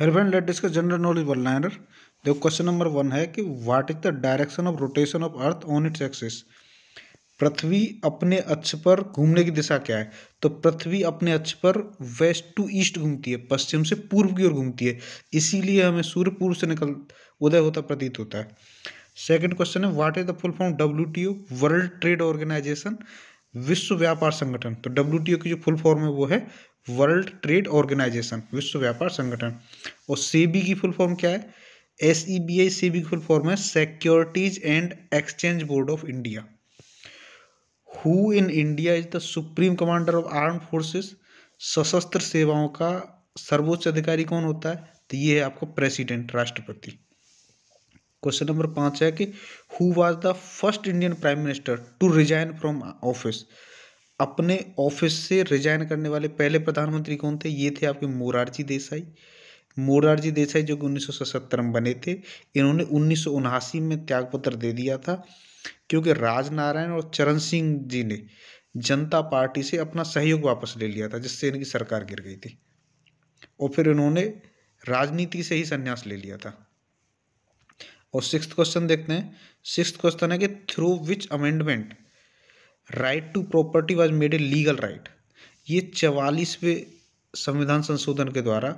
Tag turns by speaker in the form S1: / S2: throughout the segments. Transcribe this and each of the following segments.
S1: hair friend let discuss general knowledge one liner देखो question number one है कि what is the direction of rotation of earth on its axis पृथ्वी अपने अक्ष पर घूमने की दिशा क्या है तो पृथ्वी अपने अक्ष पर वेस्ट टू ईस्ट घूमती है पश्चिम से पूर्व की ओर घूमती है इसीलिए हमें सूर्य पूर्व से निकल उदय होता प्रतीत होता है सेकेंड क्वेश्चन है what is the full form W T O world trade organisation विश्व व्यापार संगठन तो डब्ल्यू टी ओ की जो फुल फॉर्म है वो है वर्ल्ड ट्रेड ऑर्गेनाइजेशन विश्व व्यापार संगठन और सेबी की फुल फॉर्म क्या है S E B I SEBI की फुल फॉर्म है securities and exchange board of India who in India is the supreme commander of arm forces सशस्त्र सेवाओं का सर्वोच्च अधिकारी कौन होता है तो ये है आपका प्रेसिडेंट राष्ट्रपति क्वेश्चन नंबर पांच है कि who was the first Indian prime minister to resign from office अपने ऑफिस से रिजाइन करने वाले पहले प्रधानमंत्री कौन थे ये थे आपके मोरारजी देसाई मोरारजी देसाई जो कि उन्नीस में बने थे इन्होंने उन्नीस में त्यागपत्र दे दिया था क्योंकि राजनारायण और चरण सिंह जी ने जनता पार्टी से अपना सहयोग वापस ले लिया था जिससे इनकी सरकार गिर गई थी और फिर इन्होंने राजनीति से ही संन्यास ले लिया था और सिक्स क्वेश्चन देखते हैं सिक्स क्वेश्चन है कि through which amendment right to property was made a legal right ये चवालीसवें संविधान संशोधन के द्वारा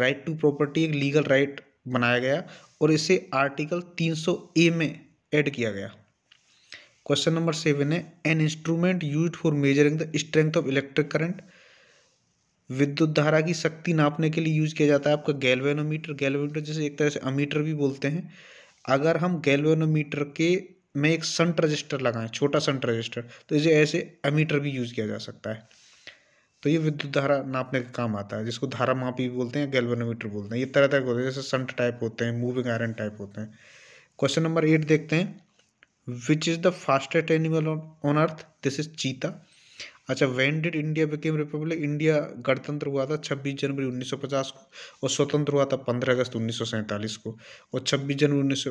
S1: राइट टू प्रॉपर्टी एक लीगल राइट बनाया गया और इसे आर्टिकल 300 ए में ऐड किया गया क्वेश्चन नंबर सेवन है an instrument use for measuring the strength of electric current विद्युत धारा की शक्ति नापने के लिए यूज किया जाता है आपका गैल्वेनोमीटर गैल्वेनोमीटर जैसे एक तरह से अमीटर भी बोलते हैं अगर हम गैल्वेनोमीटर के में एक संट रजिस्टर लगाएं छोटा संट रजिस्टर तो इसे ऐसे अमीटर भी यूज़ किया जा सकता है तो ये विद्युत धारा नापने का काम आता है जिसको धारा मापी बोलते हैं गैल्वेनोमीटर बोलते हैं ये तरह तरह के होते हैं जैसे संट टाइप होते हैं मूविंग आयरन टाइप होते हैं क्वेश्चन नंबर एट देखते हैं which is the fastest animal on earth this is cheetah अच्छा when did India became republic India गणतंत्र हुआ था 26 जनवरी 1950 को और स्वतंत्र हुआ था 15 अगस्त उन्नीस को और 26 जनवरी उन्नीस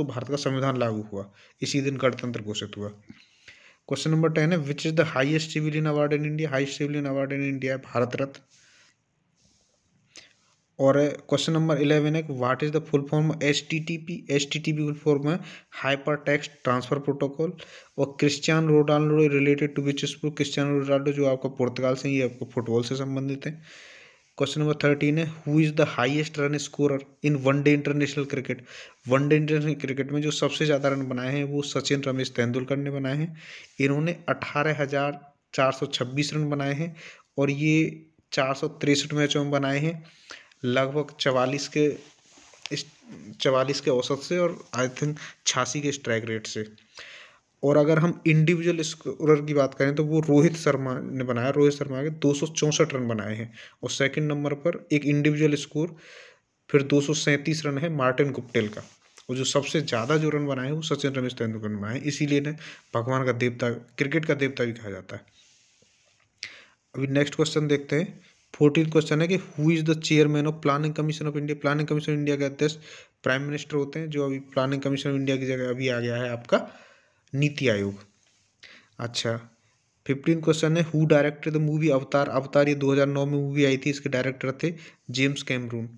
S1: को भारत का संविधान लागू हुआ इसी दिन गणतंत्र घोषित हुआ क्वेश्चन नंबर टेन है which is the highest civilian award in India highest civilian award in India Bharat Ratna और क्वेश्चन नंबर इलेवन है what is the full form H T T P H T T P full form है hypertext transfer protocol और Cristiano Ronaldo related to which sport Cristiano Ronaldo जो आपका पुर्तगाल से ये आपको football से संबंधित है क्वेश्चन नंबर थर्टीन है who is the highest run scorer in one day international cricket one day international cricket में जो सबसे ज़्यादा रन बनाए हैं वो सचिन रमेश तेंदुलकर ने बनाए हैं इन्होंने अठारह हज़ार चार सौ छब्बीस रन बनाए हैं और ये चार सौ तिरसठ मैचों में बनाए हैं लगभग चवालीस के इस चवालीस के औसत से और आई थिंक छियासी के स्ट्राइक रेट से और अगर हम इंडिविजुअल स्कोरर की बात करें तो वो रोहित शर्मा ने बनाया रोहित शर्मा के दो रन बनाए हैं और सेकंड नंबर पर एक इंडिविजुअल स्कोर फिर दो रन है मार्टिन गुप्टेल का और जो सबसे ज़्यादा जो रन बनाए हैं वो सचिन रमेश तेंदुलकर ने बनाए इसीलिए ने भगवान का देवता क्रिकेट का देवता भी कहा जाता है अभी नेक्स्ट क्वेश्चन देखते हैं फोर्टीन क्वेश्चन है कि who is the chairman of planning commission of India planning commission India के अध्यक्ष प्राइम मिनिस्टर होते हैं जो अभी प्लानिंग कमीशन ऑफ इंडिया की जगह अभी आ गया है आपका नीति आयोग अच्छा फिफ्टीन क्वेश्चन है who director the movie Avatar Avatar ये 2009 में मूवी आई थी इसके डायरेक्टर थे जेम्स कैमरून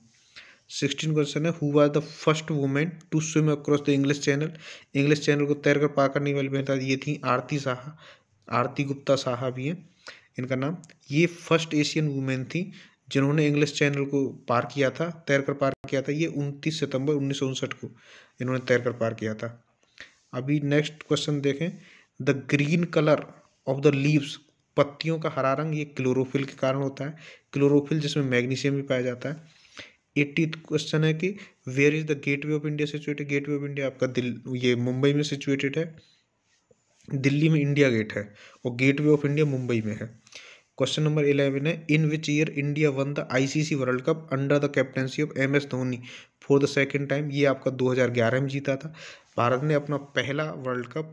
S1: सिक्सटीन क्वेश्चन है who was the first women to swim across the English channel English channel को तैरकर पाकर नहीं वाली बेहतर ये थी आरती साहा आरती गुप्ता साहा भी हैं इनका नाम ये फर्स्ट एशियन वुमेन थी जिन्होंने इंग्लिश चैनल को पार किया था तैरकर पार किया था ये 29 सितंबर उन्नीस को इन्होंने तैरकर पार किया था अभी नेक्स्ट क्वेश्चन देखें the green colour of the leaves पत्तियों का हरा रंग ये क्लोरोफिल के कारण होता है क्लोरोफिल जिसमें मैग्नीशियम भी पाया जाता है एट्टी क्वेश्चन है कि where is the gateway of India situated gateway of India आपका दिल ये मुंबई में सिचुएटेड है दिल्ली में इंडिया गेट है और गेटवे ऑफ इंडिया मुंबई में है क्वेश्चन नंबर इलेवन है in which year India won the ICC world cup under the captaincy of M S Dhoni for the second time ये आपका 2011 में जीता था भारत ने अपना पहला वर्ल्ड कप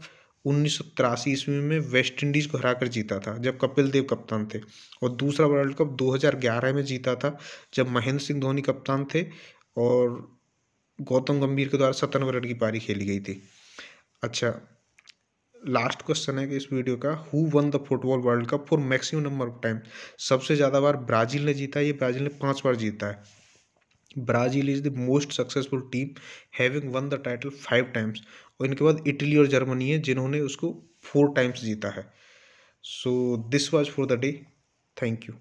S1: उन्नीस सौ ईस्वी में वेस्ट इंडीज़ को हराकर जीता था जब कपिल देव कप्तान थे और दूसरा वर्ल्ड कप 2011 में जीता था जब महेंद्र सिंह धोनी कप्तान थे और गौतम गंभीर के द्वारा सत्तावन रन की पारी खेली गई थी अच्छा लास्ट क्वेश्चन है कि इस वीडियो का who won the football world cup for maximum number of time सबसे ज़्यादा बार ब्राज़ील ने जीता है ये ब्राज़ील ने पाँच बार जीता है Brazil is the most successful team having won the title five times और इनके बाद इटली और जर्मनी है जिन्होंने उसको फोर टाइम्स जीता है so this was for the day thank you